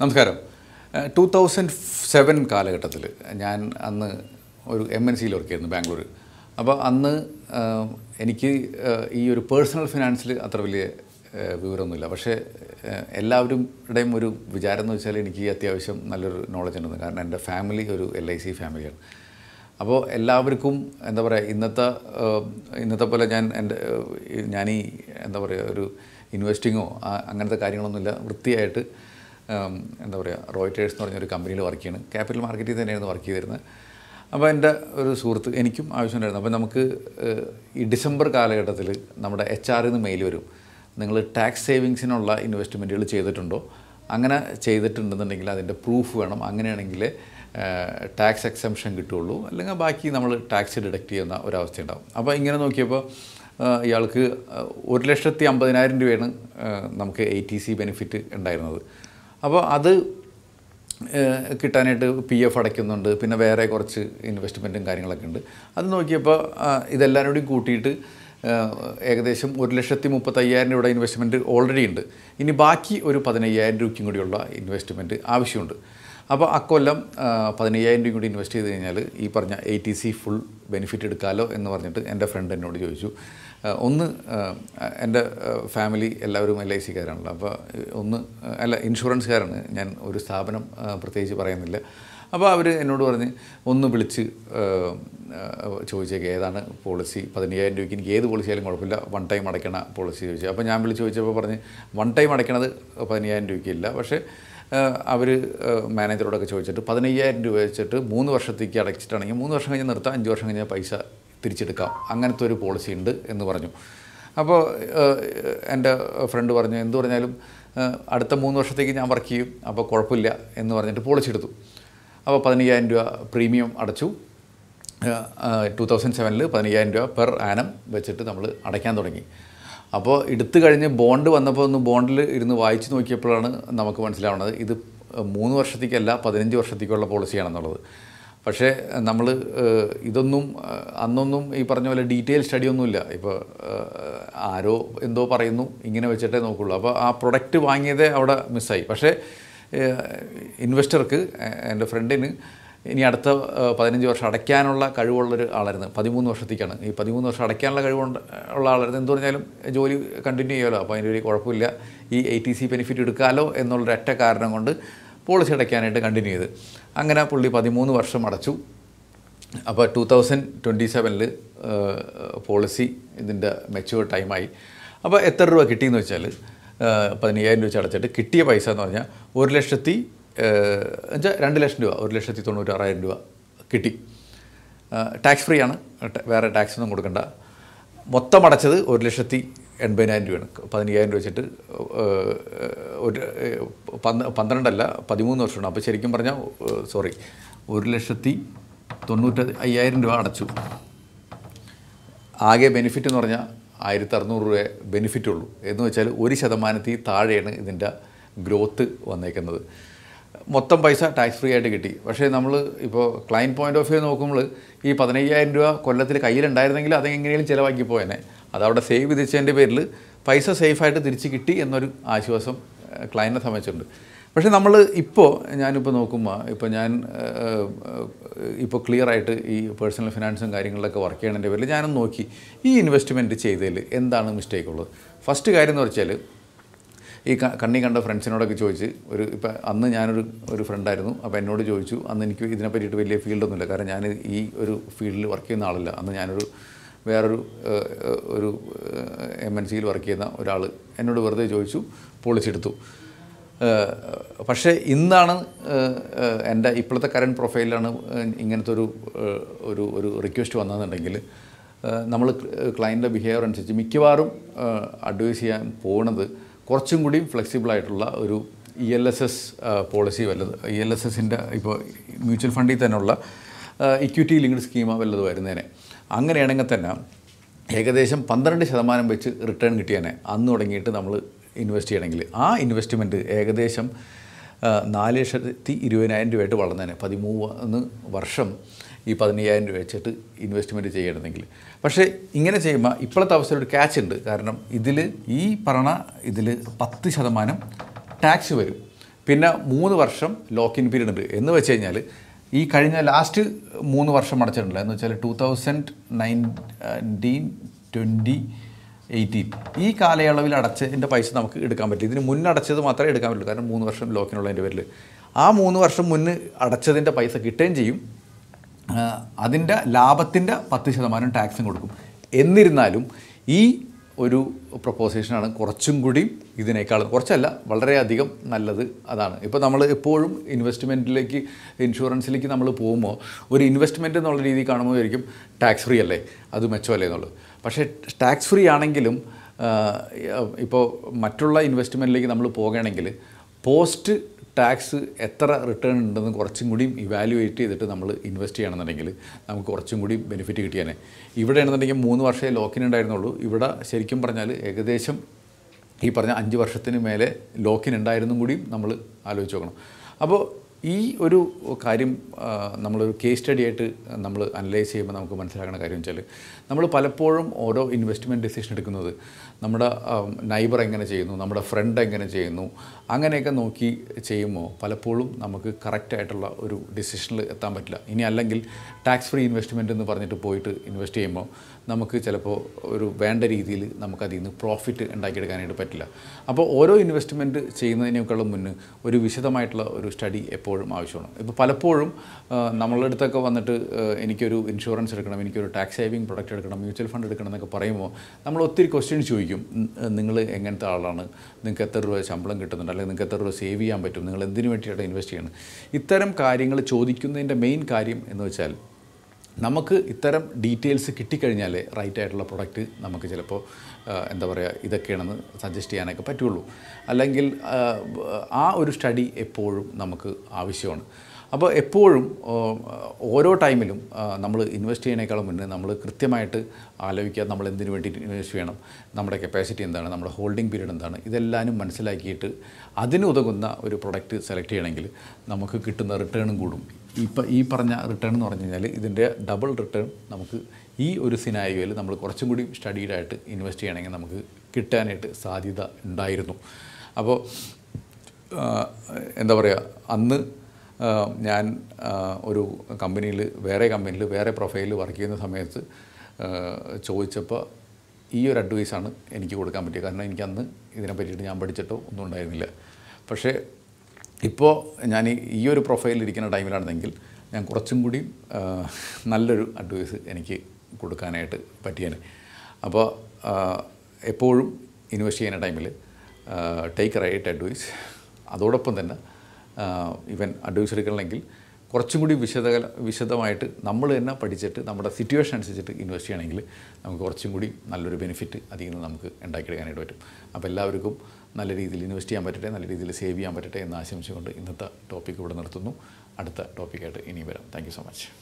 നമസ്കാരം two thousand seven കാലഘട്ടത്തിൽ ഞാൻ അന്ന് ഒരു എം എൻ സിയിൽ വർക്ക് ചെയ്യുന്നു ബാംഗ്ലൂർ അപ്പോൾ അന്ന് എനിക്ക് ഈ ഒരു പേഴ്സണൽ ഫിനാൻസിൽ അത്ര വലിയ വിവരമൊന്നുമില്ല പക്ഷേ എല്ലാവരുടെയും ഒരു വിചാരം എന്ന് വെച്ചാൽ എനിക്ക് അത്യാവശ്യം നല്ലൊരു നോളജ് ഉണ്ടെന്ന് കാരണം എൻ്റെ ഫാമിലി ഒരു എൽ ഐ സി ഫാമിലിയാണ് അപ്പോൾ എല്ലാവർക്കും എന്താ പറയുക ഇന്നത്തെ ഇന്നത്തെ പോലെ ഞാൻ എൻ്റെ ഞാനീ എന്താ പറയുക ഒരു ഇൻവെസ്റ്റിങ്ങോ അങ്ങനത്തെ കാര്യങ്ങളൊന്നുമില്ല വൃത്തിയായിട്ട് എന്താ പറയുക റോയിറ്റേഴ്സ് എന്ന് പറഞ്ഞൊരു കമ്പനിയിൽ വർക്ക് ചെയ്യണം ക്യാപിറ്റൽ മാർക്കറ്റിൽ തന്നെയായിരുന്നു വർക്ക് ചെയ്തിരുന്നത് അപ്പോൾ എൻ്റെ ഒരു സുഹൃത്ത് എനിക്കും ആവശ്യമുണ്ടായിരുന്നു അപ്പോൾ നമുക്ക് ഈ ഡിസംബർ കാലഘട്ടത്തിൽ നമ്മുടെ എച്ച് ആറിൽ നിന്ന് മെയിൽ വരും നിങ്ങൾ ടാക്സ് സേവിങ്സിനുള്ള ഇൻവെസ്റ്റ്മെൻറ്റുകൾ ചെയ്തിട്ടുണ്ടോ അങ്ങനെ ചെയ്തിട്ടുണ്ടെന്നുണ്ടെങ്കിൽ അതിൻ്റെ പ്രൂഫ് വേണം അങ്ങനെയാണെങ്കിൽ ടാക്സ് എക്സംഷൻ കിട്ടുള്ളൂ അല്ലെങ്കിൽ ബാക്കി നമ്മൾ ടാക്സ് ഡിഡക്റ്റ് ചെയ്യുന്ന ഒരവസ്ഥ ഉണ്ടാവും അപ്പോൾ ഇങ്ങനെ നോക്കിയപ്പോൾ ഇയാൾക്ക് ഒരു ലക്ഷത്തി അമ്പതിനായിരം രൂപയാണ് നമുക്ക് എ ടി സി ബെനിഫിറ്റ് ഉണ്ടായിരുന്നത് അപ്പോൾ അത് കിട്ടാനായിട്ട് പി എഫ് അടയ്ക്കുന്നുണ്ട് പിന്നെ വേറെ കുറച്ച് ഇൻവെസ്റ്റ്മെൻറ്റും കാര്യങ്ങളൊക്കെ ഉണ്ട് അത് നോക്കിയപ്പോൾ ഇതെല്ലാം കൂടി കൂട്ടിയിട്ട് ഏകദേശം ഒരു ലക്ഷത്തി മുപ്പത്തയ്യായിരം രൂപയുടെ ഇൻവെസ്റ്റ്മെൻറ്റ് ഓൾറെഡി ഉണ്ട് ഇനി ബാക്കി ഒരു പതിനയ്യായിരം രൂപയ്ക്കും കൂടിയുള്ള ഇൻവെസ്റ്റ്മെൻറ്റ് ആവശ്യമുണ്ട് അപ്പോൾ അക്കൊല്ലം പതിനയ്യായിരം രൂപ കൂടി ഇൻവെസ്റ്റ് ചെയ്ത് കഴിഞ്ഞാൽ ഈ പറഞ്ഞ A T C full benefit എടുക്കാമല്ലോ എന്ന് പറഞ്ഞിട്ട് എൻ്റെ ഫ്രണ്ട് എന്നോട് ചോദിച്ചു ഒന്ന് എൻ്റെ ഫാമിലി എല്ലാവരും എൽ ഐ സിക്കാരാണല്ലോ അപ്പോൾ ഒന്ന് അല്ല ഇൻഷുറൻസുകാരാണ് ഞാൻ ഒരു സ്ഥാപനം പ്രത്യേകിച്ച് പറയുന്നില്ല അപ്പോൾ അവർ എന്നോട് പറഞ്ഞ് ഒന്ന് വിളിച്ച് ചോദിച്ചേക്കാം ഏതാണ് പോളിസി പതിനയ്യായിരം രൂപയ്ക്ക് എനിക്ക് ഏത് പോളിസി ആയാലും കുഴപ്പമില്ല വൺ ടൈം അടയ്ക്കണ പോളിസി ചോദിച്ചു അപ്പോൾ ഞാൻ വിളിച്ച് ചോദിച്ചപ്പോൾ പറഞ്ഞ് വൺ ടൈം അടയ്ക്കണത് പതിനയ്യായിരം രൂപയ്ക്കില്ല പക്ഷേ അവർ മാനേജറോടൊക്കെ ചോദിച്ചിട്ട് പതിനയ്യായിരം രൂപ വെച്ചിട്ട് മൂന്ന് വർഷത്തേക്ക് അടച്ചിട്ടാണെങ്കിൽ മൂന്ന് വർഷം കഴിഞ്ഞാൽ നിർത്താം അഞ്ച് വർഷം കഴിഞ്ഞാൽ പൈസ തിരിച്ചെടുക്കാം അങ്ങനത്തെ ഒരു പോളിസി ഉണ്ട് എന്ന് പറഞ്ഞു അപ്പോൾ എൻ്റെ ഫ്രണ്ട് പറഞ്ഞു എന്തു പറഞ്ഞാലും അടുത്ത മൂന്ന് വർഷത്തേക്ക് ഞാൻ വർക്ക് ചെയ്യും അപ്പോൾ കുഴപ്പമില്ല എന്ന് പറഞ്ഞിട്ട് പോളിസി എടുത്തു അപ്പോൾ പതിനയ്യായിരം രൂപ പ്രീമിയം അടച്ചു ടു തൗസൻഡ് സെവനിൽ പതിനയ്യായിരം രൂപ പെർ ആനം വെച്ചിട്ട് നമ്മൾ അടയ്ക്കാൻ തുടങ്ങി അപ്പോൾ എടുത്തു കഴിഞ്ഞ് ബോണ്ട് വന്നപ്പോൾ ഒന്ന് ബോണ്ടിൽ ഇരുന്ന് വായിച്ച് നോക്കിയപ്പോഴാണ് നമുക്ക് മനസ്സിലാവുന്നത് ഇത് മൂന്ന് വർഷത്തേക്കല്ല പതിനഞ്ച് വർഷത്തേക്കുള്ള പോളിസിയാണെന്നുള്ളത് പക്ഷേ നമ്മൾ ഇതൊന്നും അന്നൊന്നും ഈ പറഞ്ഞ പോലെ ഡീറ്റെയിൽ സ്റ്റഡി ഒന്നുമില്ല ഇപ്പോൾ ആരോ എന്തോ പറയുന്നു ഇങ്ങനെ വെച്ചിട്ടേ നോക്കുള്ളൂ അപ്പോൾ ആ പ്രൊഡക്റ്റ് വാങ്ങിയതേ അവിടെ മിസ്സായി പക്ഷേ ഇൻവെസ്റ്റർക്ക് എൻ്റെ ഫ്രണ്ടിന് ഇനി അടുത്ത പതിനഞ്ച് വർഷം അടയ്ക്കാനുള്ള കഴിവുള്ളൊരു ആളായിരുന്നു പതിമൂന്ന് വർഷത്തേക്കാണ് ഈ പതിമൂന്ന് വർഷം അടയ്ക്കാനുള്ള കഴിവുണ്ട് ഉള്ള ആളായിരുന്നു എന്ത് പറഞ്ഞാലും ജോലി കണ്ടിന്യൂ ചെയ്യാമല്ലോ അപ്പോൾ അതിൻ്റെ ഒരു കുഴപ്പമില്ല ഈ എ ടി സി ബെനിഫിറ്റ് എടുക്കാമല്ലോ എന്നുള്ളൊരൊറ്റ കാരണം കൊണ്ട് പോളിസി അടയ്ക്കാനായിട്ട് കണ്ടിന്യൂ ചെയ്ത് അങ്ങനെ പുള്ളി പതിമൂന്ന് വർഷം അടച്ചു അപ്പോൾ ടു തൗസൻഡ് ട്വൻറ്റി സെവനിൽ പോളിസി ഇതിൻ്റെ മെച്ചുവർ ടൈമായി അപ്പോൾ എത്ര രൂപ കിട്ടിയെന്ന് വെച്ചാൽ പതിനയ്യായിരം രൂപ വെച്ച് അടച്ചിട്ട് കിട്ടിയ പൈസ എന്ന് പറഞ്ഞാൽ ഒരു ലക്ഷത്തി എന്നുവെച്ചാൽ രണ്ട് ലക്ഷം രൂപ ഒരു ലക്ഷത്തി തൊണ്ണൂറ്റാറായിരം രൂപ കിട്ടി ടാക്സ് ഫ്രീ ആണ് വേറെ ടാക്സ് ഒന്നും കൊടുക്കണ്ട മൊത്തം അടച്ചത് ഒരു ലക്ഷത്തി എൺപതിനായിരം രൂപയാണ് പതിനയ്യായിരം രൂപ വെച്ചിട്ട് ഒരു പന്ത് പന്ത്രണ്ടല്ല പതിമൂന്ന് വർഷമാണ് അപ്പോൾ ശരിക്കും പറഞ്ഞാൽ സോറി ഒരു ലക്ഷത്തി തൊണ്ണൂറ്റി അയ്യായിരം രൂപ അടച്ചു ആകെ ബെനിഫിറ്റ് എന്ന് പറഞ്ഞാൽ ആയിരത്തി അറുന്നൂറ് രൂപ ബെനിഫിറ്റ് ഉള്ളൂ എന്ന് വെച്ചാൽ ഒരു ശതമാനത്തിൽ താഴെയാണ് ഇതിൻ്റെ ഗ്രോത്ത് വന്നേക്കുന്നത് മൊത്തം പൈസ ടാക്സ് ഫ്രീ ആയിട്ട് കിട്ടി പക്ഷേ നമ്മൾ ഇപ്പോൾ ക്ലൈൻറ്റ് പോയിൻ്റ് ഓഫ് വ്യൂ നോക്കുമ്പോൾ ഈ പതിനയ്യായിരം രൂപ കൊല്ലത്തിൽ കയ്യിലുണ്ടായിരുന്നെങ്കിൽ അതെങ്ങനെയും ചിലവാക്കി പോയനെ അതവിടെ സേവ് ചെയ്തിച്ചതിൻ്റെ പേരിൽ പൈസ സേഫായിട്ട് തിരിച്ച് കിട്ടി എന്നൊരു ആശ്വാസം ക്ലയൻറ്റിനെ സംബന്ധിച്ചിട്ടുണ്ട് പക്ഷേ നമ്മൾ ഇപ്പോൾ ഞാനിപ്പോൾ നോക്കുമ്പോൾ ഇപ്പോൾ ഞാൻ ഇപ്പോൾ ക്ലിയർ ആയിട്ട് ഈ പേഴ്സണൽ ഫിനാൻസും കാര്യങ്ങളിലൊക്കെ വർക്ക് ചെയ്യണതിൻ്റെ പേരിൽ ഞാനൊന്ന് നോക്കി ഈ ഇൻവെസ്റ്റ്മെൻറ്റ് ചെയ്തതിൽ എന്താണ് മിസ്റ്റേക്ക് ഉള്ളത് ഫസ്റ്റ് കാര്യം എന്ന് വെച്ചാൽ ഈ കണ്ണി കണ്ട ഫ്രണ്ട്സിനോടൊക്കെ ചോദിച്ച് ഒരു ഇപ്പം അന്ന് ഞാനൊരു ഒരു ഫ്രണ്ടായിരുന്നു അപ്പോൾ എന്നോട് ചോദിച്ചു അന്ന് എനിക്ക് ഇതിനെ പറ്റിയിട്ട് വലിയ ഫീൽഡൊന്നുമില്ല കാരണം ഞാൻ ഈ ഒരു ഫീൽഡിൽ വർക്ക് ചെയ്യുന്ന ആളല്ല അന്ന് ഞാനൊരു വേറൊരു ഒരു എം എൻ സിയിൽ വർക്ക് ചെയ്യുന്ന ഒരാൾ എന്നോട് വെറുതെ ചോദിച്ചു പൊളിച്ചെടുത്തു പക്ഷേ ഇന്നാണ് എൻ്റെ ഇപ്പോഴത്തെ കറണ്ട് പ്രൊഫൈലിലാണ് ഇങ്ങനത്തെ ഒരു ഒരു ഒരു റിക്വസ്റ്റ് വന്നതെന്നുണ്ടെങ്കിൽ നമ്മൾ ക്ലയൻറ്റിൻ്റെ ബിഹേവിയർ അനുസരിച്ച് മിക്കവാറും അഡ്വൈസ് ചെയ്യാൻ പോണത് കുറച്ചും കൂടി ഫ്ലെക്സിബിളായിട്ടുള്ള ഒരു E L S S policy വല്ലത് ഇ എൽ എസ് എസിൻ്റെ ഇപ്പോൾ മ്യൂച്വൽ ഫണ്ടിൽ തന്നെയുള്ള ഇക്വിറ്റി ലിങ്ക്ഡ് സ്കീമ വല്ലത് വരുന്നതിനെ അങ്ങനെയാണെങ്കിൽ തന്നെ ഏകദേശം പന്ത്രണ്ട് ശതമാനം വെച്ച് റിട്ടേൺ കിട്ടിയാനെ അന്ന് തുടങ്ങിയിട്ട് നമ്മൾ ഇൻവെസ്റ്റ് ചെയ്യണമെങ്കിൽ ആ ഇൻവെസ്റ്റ്മെൻറ്റ് ഏകദേശം നാല് ലക്ഷത്തി ഇരുപതിനായിരം രൂപയായിട്ട് വളർന്നേനെ പതിമൂന്ന് വർഷം ഈ പതിനയ്യായിരം രൂപ വെച്ചിട്ട് ഇൻവെസ്റ്റ്മെൻറ്റ് ചെയ്യണമെങ്കിൽ പക്ഷേ ഇങ്ങനെ ചെയ്യുമ്പോൾ ഇപ്പോഴത്തെ അവസ്ഥയിൽ ഒരു ക്യാച്ച് ഉണ്ട് കാരണം ഇതിൽ ഈ പറഞ്ഞ ഇതിൽ പത്ത് ശതമാനം ടാക്സ് വരും പിന്നെ മൂന്ന് വർഷം ലോക്കിൻ പീരീഡ് ഉണ്ട് എന്ന് വെച്ച് കഴിഞ്ഞാൽ ഈ കഴിഞ്ഞ ലാസ്റ്റ് മൂന്ന് വർഷം അടച്ചിട്ടുണ്ടല്ലോ എന്ന് വെച്ചാൽ two thousand nineteen twenty eighteen ഈ കാലയളവിൽ അടച്ചതിൻ്റെ പൈസ നമുക്ക് എടുക്കാൻ പറ്റില്ല ഇതിന് മുന്നടച്ചത് മാത്രമേ എടുക്കാൻ പറ്റുള്ളൂ കാരണം മൂന്ന് വർഷം ലോക്കിനുള്ളതിൻ്റെ പേരിൽ ആ മൂന്ന് വർഷം മുന്ന് അടച്ചതിൻ്റെ പൈസ കിട്ടുകയും ചെയ്യും അതിൻ്റെ ലാഭത്തിൻ്റെ പത്ത് ശതമാനം ടാക്സും കൊടുക്കും എന്നിരുന്നാലും ഈ ഒരു പ്രപ്പോസേഷനാണ് കുറച്ചും കൂടി ഇതിനേക്കാളും കുറച്ചല്ല വളരെയധികം നല്ലത് അതാണ് ഇപ്പോൾ നമ്മൾ എപ്പോഴും ഇൻവെസ്റ്റ്മെൻറ്റിലേക്ക് ഇൻഷുറൻസിലേക്ക് നമ്മൾ പോകുമ്പോൾ ഒരു ഇൻവെസ്റ്റ്മെൻറ്റ് എന്നുള്ള രീതി കാണുമ്പോൾ ആയിരിക്കും ടാക്സ് ഫ്രീ അല്ലേ അത് മെച്ചമല്ലേ എന്നുള്ളത് പക്ഷേ ടാക്സ് ഫ്രീ ആണെങ്കിലും ഇപ്പോൾ മറ്റുള്ള ഇൻവെസ്റ്റ്മെൻറ്റിലേക്ക് നമ്മൾ പോകുകയാണെങ്കിൽ പോസ്റ്റ് ടാക്സ് എത്ര റിട്ടേൺ ഉണ്ടെന്ന് കുറച്ചും കൂടിയും ഇവാലുവേറ്റ് ചെയ്തിട്ട് നമ്മൾ ഇൻവെസ്റ്റ് ചെയ്യണമെന്നുണ്ടെങ്കിൽ നമുക്ക് കുറച്ചും കൂടി ബെനിഫിറ്റ് കിട്ടിയാൽ ഇവിടെ ആണെന്നുണ്ടെങ്കിൽ മൂന്ന് വർഷമേ ലോക്കിൻ ഉണ്ടായിരുന്നുള്ളൂ ഇവിടെ ശരിക്കും പറഞ്ഞാൽ ഏകദേശം ഈ പറഞ്ഞ അഞ്ച് വർഷത്തിന് മേലെ ലോക്കിൻ ഉണ്ടായിരുന്നും കൂടിയും നമ്മൾ ആലോചിച്ച് നോക്കണം അപ്പോൾ ഈ ഒരു കാര്യം നമ്മളൊരു കേസ് സ്റ്റഡി ആയിട്ട് നമ്മൾ അനലൈസ് ചെയ്യുമ്പോൾ നമുക്ക് മനസ്സിലാക്കുന്ന കാര്യം വെച്ചാൽ നമ്മൾ പലപ്പോഴും ഓരോ ഇൻവെസ്റ്റ്മെൻറ്റ് ഡിസിഷൻ എടുക്കുന്നത് നമ്മുടെ നൈബർ എങ്ങനെ ചെയ്യുന്നു നമ്മുടെ ഫ്രണ്ട് എങ്ങനെ ചെയ്യുന്നു അങ്ങനെയൊക്കെ നോക്കി ചെയ്യുമ്പോൾ പലപ്പോഴും നമുക്ക് കറക്റ്റായിട്ടുള്ള ഒരു ഡിസിഷനിൽ എത്താൻ പറ്റില്ല ഇനി അല്ലെങ്കിൽ ടാക്സ് ഫ്രീ ഇൻവെസ്റ്റ്മെൻ്റ് എന്ന് പറഞ്ഞിട്ട് പോയിട്ട് ഇൻവെസ്റ്റ് ചെയ്യുമ്പോൾ നമുക്ക് ചിലപ്പോൾ ഒരു വേണ്ട രീതിയിൽ നമുക്കതിൽ നിന്ന് പ്രോഫിറ്റ് ഉണ്ടാക്കിയെടുക്കാനായിട്ട് പറ്റില്ല അപ്പോൾ ഓരോ ഇൻവെസ്റ്റ്മെൻറ്റ് ചെയ്യുന്നതിനേക്കാളും മുന്നേ ഒരു വിശദമായിട്ടുള്ള ഒരു സ്റ്റഡി എപ്പോഴും ആവശ്യമാണ് ഇപ്പോൾ പലപ്പോഴും നമ്മളുടെ അടുത്തൊക്കെ വന്നിട്ട് എനിക്കൊരു ഇൻഷുറൻസ് എടുക്കണം എനിക്കൊരു ടാക്സ് സേവിങ് പ്രൊഡക്റ്റ് എടുക്കണം മ്യൂച്വൽ ഫണ്ട് എടുക്കണം എന്നൊക്കെ പറയുമ്പോൾ നമ്മൾ ഒത്തിരി ക്വസ്റ്റ്യൻ ചോദിക്കും നിങ്ങൾ എങ്ങനത്തെ ആളാണ് നിങ്ങൾക്ക് എത്ര രൂപ ശമ്പളം കിട്ടുന്നുണ്ട് അല്ലെങ്കിൽ നിങ്ങൾക്ക് എത്ര രൂപ സേവ് ചെയ്യാൻ പറ്റും നിങ്ങൾ എന്തിനു വേണ്ടിയിട്ടാണ് ഇൻവെസ്റ്റ് ചെയ്യുന്നത് ഇത്തരം കാര്യങ്ങൾ ചോദിക്കുന്നതിൻ്റെ മെയിൻ കാര്യം എന്ന് വെച്ചാൽ നമുക്ക് ഇത്തരം ഡീറ്റെയിൽസ് കിട്ടിക്കഴിഞ്ഞാൽ റൈറ്റ് ആയിട്ടുള്ള പ്രൊഡക്റ്റ് നമുക്ക് ചിലപ്പോൾ എന്താ പറയുക ഇതൊക്കെയാണെന്ന് സജസ്റ്റ് ചെയ്യാനൊക്കെ പറ്റുള്ളൂ അല്ലെങ്കിൽ ആ ഒരു സ്റ്റഡി എപ്പോഴും നമുക്ക് ആവശ്യമാണ് അപ്പോൾ എപ്പോഴും ഓരോ ടൈമിലും നമ്മൾ ഇൻവെസ്റ്റ് ചെയ്യുന്നതിനേക്കാളും മുന്നേ നമ്മൾ കൃത്യമായിട്ട് ആലോചിക്കുക നമ്മൾ എന്തിനു വേണ്ടി ഇൻവെസ്റ്റ് ചെയ്യണം നമ്മുടെ കപ്പാസിറ്റി എന്താണ് നമ്മുടെ ഹോൾഡിംഗ് പീരീഡ് എന്താണ് ഇതെല്ലാവരും മനസ്സിലാക്കിയിട്ട് അതിനുതകുന്ന ഒരു പ്രൊഡക്റ്റ് സെലക്ട് ചെയ്യണമെങ്കിൽ നമുക്ക് കിട്ടുന്ന റിട്ടേണും കൂടും ഇപ്പം ഈ പറഞ്ഞ റിട്ടേൺ എന്ന് പറഞ്ഞു കഴിഞ്ഞാൽ ഇതിൻ്റെ ഡബിൾ റിട്ടേൺ നമുക്ക് ഈ ഒരു സിനാരിയോയിൽ നമ്മൾ കുറച്ചും കൂടി സ്റ്റഡീഡായിട്ട് ഇൻവെസ്റ്റ് ചെയ്യണമെങ്കിൽ നമുക്ക് കിട്ടാനായിട്ട് സാധ്യത ഉണ്ടായിരുന്നു അപ്പോൾ എന്താ പറയുക അന്ന് ഞാൻ ഒരു കമ്പനിയിൽ വേറെ കമ്പനിയിൽ വേറെ പ്രൊഫൈലിൽ വർക്ക് ചെയ്യുന്ന സമയത്ത് ചോദിച്ചപ്പോൾ ഈ ഒരു അഡ്വൈസാണ് എനിക്ക് കൊടുക്കാൻ പറ്റിയത് കാരണം എനിക്ക് അന്ന് ഇതിനെ പറ്റിയിട്ട് ഞാൻ പഠിച്ചിട്ടോ ഒന്നും ഉണ്ടായിരുന്നില്ല പക്ഷേ ഇപ്പോൾ ഞാൻ ഈ ഒരു പ്രൊഫൈലിൽ ഇരിക്കുന്ന ടൈമിലാണെന്നെങ്കിൽ ഞാൻ കുറച്ചും കൂടി നല്ലൊരു അഡ്വൈസ് എനിക്ക് കൊടുക്കാനായിട്ട് പറ്റിയേനെ അപ്പോൾ എപ്പോഴും ഇൻവെസ്റ്റ് ചെയ്യുന്ന ടൈമിൽ ടേക്ക് റൈറ്റ് അഡ്വൈസ് അതോടൊപ്പം തന്നെ ഇവൻ അഡ്വൈസ് എടുക്കണമെങ്കിൽ കുറച്ചും കൂടി വിശദ വിശദമായിട്ട് നമ്മൾ തന്നെ പഠിച്ചിട്ട് നമ്മുടെ സിറ്റുവേഷൻ അനുസരിച്ചിട്ട് ഇൻവെസ്റ്റ് ചെയ്യണമെങ്കിൽ നമുക്ക് കുറച്ചും കൂടി നല്ലൊരു ബെനിഫിറ്റ് അതിൽ നിന്ന് നമുക്ക് ഉണ്ടാക്കിയെടുക്കാനായിട്ട് പറ്റും അപ്പോൾ എല്ലാവർക്കും നല്ല രീതിയിൽ ഇൻവെസ്റ്റ് ചെയ്യാൻ പറ്റട്ടെ നല്ല രീതിയിൽ സേവ് ചെയ്യാൻ പറ്റട്ടെ എന്ന് ആശംസിച്ചുകൊണ്ട് ഇന്നത്തെ ടോപ്പിക്ക് ഇവിടെ നിർത്തുന്നു അടുത്ത ടോപ്പിക്കായിട്ട് ഇനി വരാം താങ്ക് സോ മച്ച്